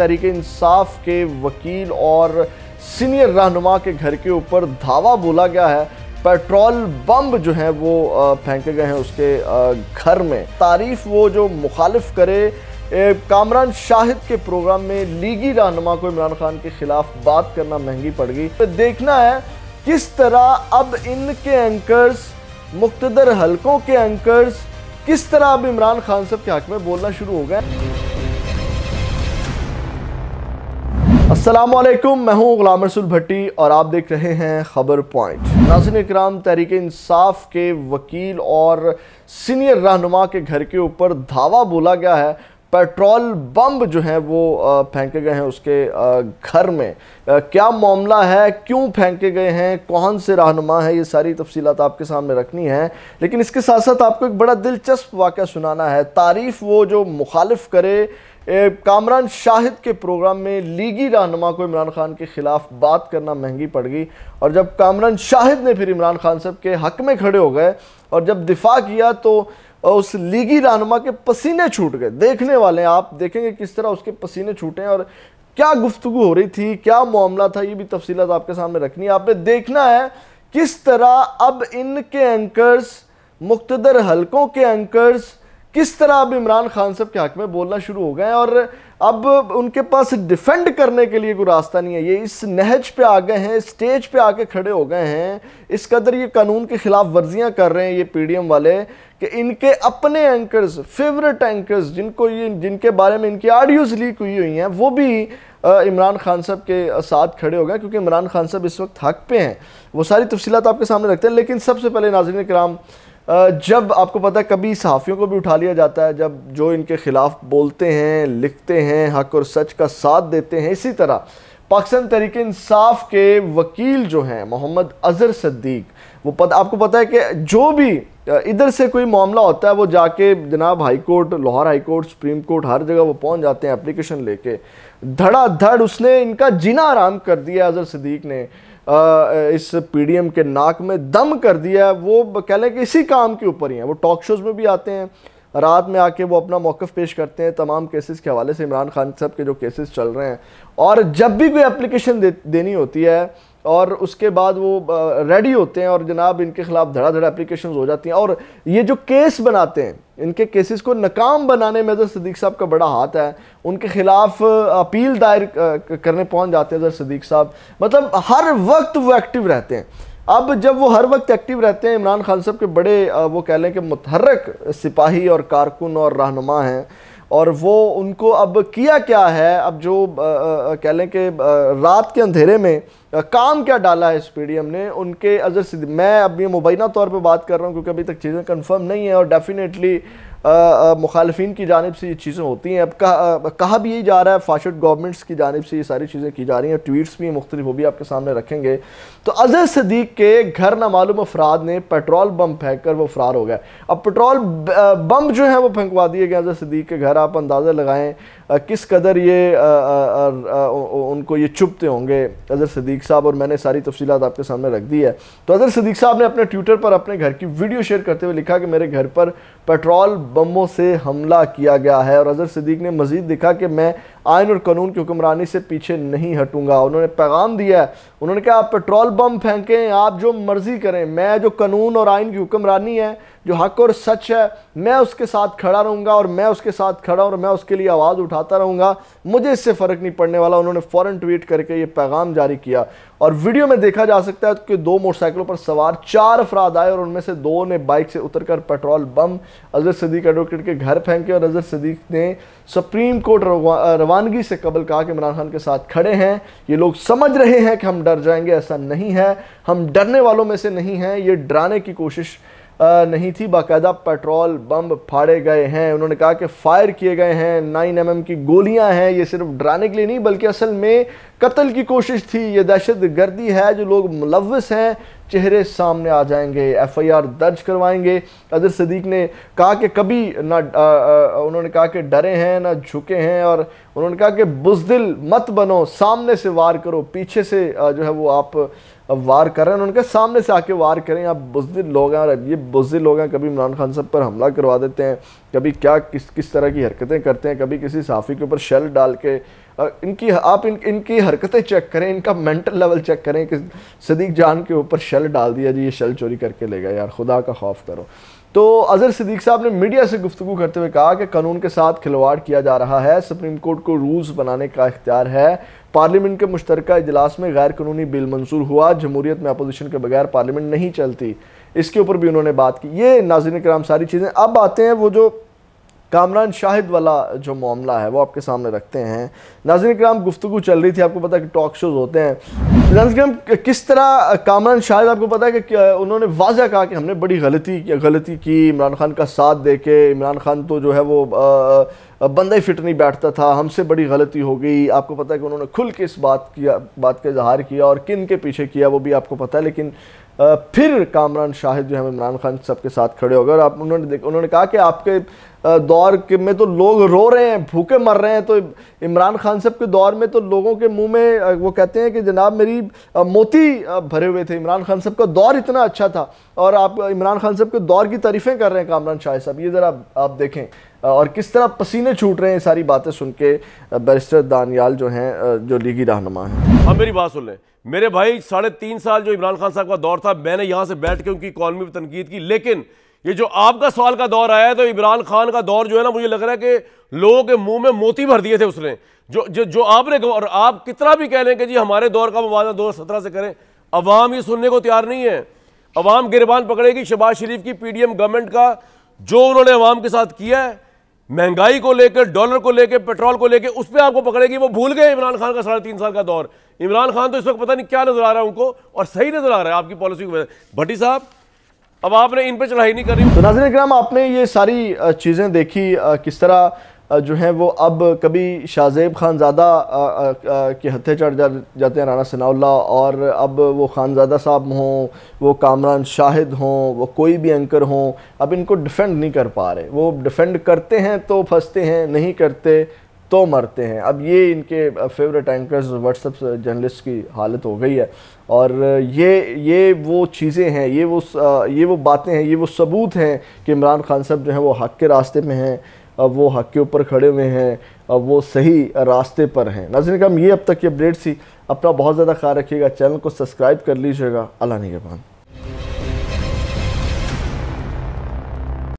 तहरीक इंसाफ के वकील और सीनियर रहनुमा के घर के ऊपर धावा बोला गया है पेट्रोल बम जो है वो फेंके गए हैं उसके घर में तारीफ वो जो मुखालिफ करे कामरान शाहिद के प्रोग्राम में लीगी रहनुमा को इमरान खान के ख़िलाफ़ बात करना महंगी पड़ गई तो देखना है किस तरह अब इनके एंकर्स मुख्तर हलकों के एंकर्स किस तरह अब इमरान खान साहब के हक में बोलना शुरू हो गए असलम मैं हूं गुलाम रसूल भट्टी और आप देख रहे हैं ख़बर पॉइंट नाजिन इकराम तहरीक इंसाफ के वकील और सीनियर रहनुमा के घर के ऊपर धावा बोला गया है पेट्रोल बम जो हैं वो फेंके गए हैं उसके घर में क्या मामला है क्यों फेंके गए हैं कौन से रहनुमा है ये सारी तफसीत आपके सामने रखनी है लेकिन इसके साथ साथ आपको एक बड़ा दिलचस्प वाक़ सुनाना है तारीफ़ वो जो मुखालफ करे कामरान शाहिद के प्रोग्राम में लीगी रहनुमा को इमरान खान के ख़िलाफ़ बात करना महंगी पड़ गई और जब कामरान शाहिद ने फिर इमरान खान साहब के हक में खड़े हो गए और जब दिफा किया तो और उस लीगी रहनमा के पसीने छूट गए देखने वाले हैं आप देखेंगे किस तरह उसके पसीने छूटे और क्या गुफ्तु हो रही थी क्या मामला था ये भी तफसीत आपके सामने रखनी है आपने देखना है किस तरह अब इनके एंकर्स मुख्तर हलकों के एंकर्स किस तरह अब इमरान खान साहब के हक में बोलना शुरू हो गए और अब उनके पास डिफेंड करने के लिए कोई रास्ता नहीं है ये इस नहज पे आ गए हैं स्टेज पे आके खड़े हो गए हैं इस कदर ये कानून के ख़िलाफ़ वर्जियाँ कर रहे हैं ये पीडीएम वाले कि इनके अपने एंकर्स फेवरेट एंकर्स जिनको ये जिनके बारे में इनकी ऑडियोज़ लीक हुई हुई हैं वो भी इमरान खान साहब के साथ खड़े हो गए क्योंकि इमरान खान साहब इस वक्त हक पे हैं वो सारी तफसीत आपके सामने रखते हैं लेकिन सबसे पहले नाजरन कराम जब आपको पता है कभी सहाफ़ियों को भी उठा लिया जाता है जब जो इनके ख़िलाफ़ बोलते हैं लिखते हैं हक और सच का साथ देते हैं इसी तरह पाकिस्तान तहरीक इंसाफ के वकील जो हैं मोहम्मद अजहर सद्दीक वो पता आपको पता है कि जो भी इधर से कोई मामला होता है वो जाके जनाब high court Lahore high court supreme court हर जगह वो पहुंच जाते हैं एप्लीकेशन लेके धड़ उसने इनका जीना आराम कर दिया अजहर सदीक ने इस पीडीएम के नाक में दम कर दिया वो कह लें कि इसी काम के ऊपर ही हैं वो टॉक शोज़ में भी आते हैं रात में आके वो अपना मौक़ पेश करते हैं तमाम केसेस के हवाले से इमरान खान साहब के जो केसेस चल रहे हैं और जब भी कोई एप्लीकेशन दे, देनी होती है और उसके बाद वो रेडी होते हैं और जनाब इनके खिलाफ धड़ाधड़ एप्लीकेशन हो जाती हैं और ये जो केस बनाते हैं इनके केसेस को नाकाम बनाने में अजहर सदीक साहब का बड़ा हाथ है उनके खिलाफ अपील दायर करने पहुंच जाते हैं अजहर सदीक साहब मतलब हर वक्त वो एक्टिव रहते हैं अब जब वो हर वक्त एक्टिव रहते हैं इमरान खान साहब के बड़े वो कह लें कि मुतहरक सिपाही और कारकुन और रहनुमा हैं और वो उनको अब किया क्या है अब जो कह लें कि रात के अंधेरे में काम क्या डाला है इस ने उनके अजर सिद्दी मैं अब ये मुबैना तौर पर बात कर रहा हूँ क्योंकि अभी तक चीज़ें कन्फर्म नहीं है और डेफिनेटली मुखालफन की जानब से ये चीज़ें होती हैं अब कहा कहा भी यही जा रहा है फाशट गवर्नमेंट्स की जानब से ये सारी चीज़ें की जा रही हैं ट्वीट्स भी मुख्तलिफ वो भी आपके सामने रखेंगे तो अजहर सदीक के घर ना मालूम अफराद ने पेट्रोल बम फेंक कर वो फरार हो गए अब पेट्रोल बम जो है वो फेंकवा दिए गए अजय सदीक के घर आप अंदाज़ा लगाएं किस कदर ये आ, आ, आ, उनको ये चुपते होंगे अज़र सदीक साहब और मैंने सारी तफसीत आपके सामने रख दी है तो अज़र सदीक साहब ने अपने ट्विटर पर अपने घर की वीडियो शेयर करते हुए लिखा कि मेरे घर पर पेट्रोल बमों से हमला किया गया है और अज़र सदीक ने मज़ीद लिखा कि मैं आयन और कानून की हुक्मरानी से पीछे नहीं हटूंगा उन्होंने पैगाम दिया है उन्होंने कहा आप पेट्रोल बम फेंकें आप जो मर्ज़ी करें मैं जो कानून और आयन की हुक्मरानी है जो हक और सच है मैं उसके साथ खड़ा रहूँगा और मैं उसके साथ खड़ा और मैं उसके लिए आवाज़ उठाता रहूँगा मुझे इससे फ़र्क नहीं पड़ने वाला उन्होंने फ़ौरन ट्वीट करके ये पैगाम जारी किया और वीडियो में देखा जा सकता है कि दो मोटरसाइकिलों पर सवार चार अफराद आए और उनमें से दो ने बाइक से उतरकर petrol bomb Azhar Sadiq advocate के घर फेंके और अजहर सदीक ने सुप्रीम कोर्ट रवानगी से कबल कहा कि इमरान खान के साथ खड़े हैं ये लोग समझ रहे हैं कि हम डर जाएंगे ऐसा नहीं है हम डरने वालों में से नहीं हैं ये डराने की कोशिश नहीं थी बाकायदा पेट्रोल बम फाड़े गए हैं उन्होंने कहा कि फायर किए गए हैं नाइन एम की गोलियां हैं ये सिर्फ डराने के लिए नहीं बल्कि असल में कत्ल की कोशिश थी ये दहशत गर्दी है जो लोग मुलवस हैं चेहरे सामने आ जाएंगे एफआईआर दर्ज करवाएंगे अदर सदीक ने कहा कि कभी ना आ, आ, उन्होंने कहा कि डरे हैं ना झुके हैं और उन्होंने कहा कि बुजदिल मत बनो सामने से वार करो पीछे से जो है वो आप अब वार कर रहे हैं उनके सामने से आके वार करें आप बुजदिल लोग हैं और ये बुजदिल लोग हैं कभी इमरान खान साहब पर हमला करवा देते हैं कभी क्या किस किस तरह की हरकतें करते हैं कभी किसी साफ़ी के ऊपर शेल डाल के इनकी आप इन इनकी हरकतें चेक करें इनका मेंटल लेवल चेक करें कि सदीक जान के ऊपर शेल डाल दिया जी ये शेल चोरी करके ले गया यार खुदा का खौफ करो तो अजहर सदीक साहब ने मीडिया से गुफ्तु करते हुए कहा कि कानून के साथ खिलवाड़ किया जा रहा है सुप्रीम कोर्ट को रूल्स बनाने का इख्तियार है पार्लियामेंट के मुश्तर इजलास में गैर कानूनी बिल मंजूर हुआ जमहूरियत में अपोजिशन के बगैर पार्लियामेंट नहीं चलती इसके ऊपर भी उन्होंने बात की ये नाजिन कराम सारी चीज़ें अब आते हैं वो जो कामरान शाहिद वाला जो मामला है वो आपके सामने रखते हैं नाजिन कराम गुफ्तु चल रही थी आपको पता कि टॉक शोज़ होते हैं रंजगम किस तरह कामरान शाहिद आपको पता है कि उन्होंने वाजह कहा कि हमने बड़ी गलती गलती की इमरान खान का साथ दे के इमरान खान तो जो है वो आ, बंदा ही फिट नहीं बैठता था हमसे बड़ी गलती हो गई आपको पता है कि उन्होंने खुल के इस बात किया बात का इजहार किया और किन के पीछे किया वो भी आपको पता है लेकिन फिर कामरान शाहिद जो है इमरान खान सबके साथ खड़े हो गए और आप उन्होंने देख उन्होंने कहा कि आपके दौर के में तो लोग रो रहे हैं भूखे मर रहे हैं तो इमरान खान साहब के दौर में तो लोगों के मुंह में वो कहते हैं कि जनाब मेरी मोती भरे हुए थे इमरान खान साहब का दौर इतना अच्छा था और आप इमरान खान साहब के दौर की तारीफ़ें कर रहे हैं कामरान शाहिद साहब ये ज़रा आप देखें और किस तरह पसीने छूट रहे हैं सारी बातें सुन के बैरिस्टर दानियाल जो हैं जो लीगी रहनुमा हैं अब मेरी बात सुन लें मेरे भाई साढ़े तीन साल जो इमरान खान साहब का दौर था मैंने यहाँ से बैठ के उनकी इकॉनमी पर तनकीद की लेकिन ये जो आपका सवाल का दौर आया है तो इमरान खान का दौर जो है ना मुझे लग रहा है कि लोगों के मुंह में मोती भर दिए थे उसने जो जो, जो आपने और आप कितना भी कह लें कि जी हमारे दौर का मुआवजा दो सत्रह से करें अवाम ये सुनने को तैयार नहीं है अवाम गिरबान पकड़ेगी शबाज शरीफ की पीडीएम गवर्नमेंट का जो उन्होंने अवाम के साथ किया है महंगाई को लेकर डॉलर को लेकर पेट्रोल को लेकर उस पर आपको पकड़ेगी वो भूल गए इमरान खान का साढ़े तीन साल का दौर इमरान खान तो इस वक्त पता नहीं क्या नजर आ रहा है उनको और सही नजर आ रहा है आपकी पॉलिसी को भट्टी साहब अब आपने इन पर चढ़ाई नहीं करी तो नाजर आपने ये सारी चीज़ें देखी किस तरह जो हैं वो अब कभी शाहजेब खानजादा के हथे चढ़ जा जाते हैं राना सनाउल्ला और अब वो खानजादा साहब हों वो कामरान शाहिद हों वो कोई भी एंकर हों अब इनको डिफेंड नहीं कर पा रहे वो डिफेंड करते हैं तो फंसते हैं नहीं करते तो मरते हैं अब ये इनके फेवरेट एंकर्स व्हाट्सअप जर्नलिस्ट की हालत हो गई है और ये ये वो चीज़ें हैं ये वो ये वो बातें हैं ये वो सबूत हैं कि इमरान खान साहब जो हैं वो हक के रास्ते में हैं अब वो हक के ऊपर खड़े हुए हैं अब वो सही रास्ते पर हैं नाजिन कम ये अब तक की अपडेट्स ही अपना बहुत ज़्यादा ख्याल रखिएगा चैनल को सब्सक्राइब कर लीजिएगा अल्लाह बाद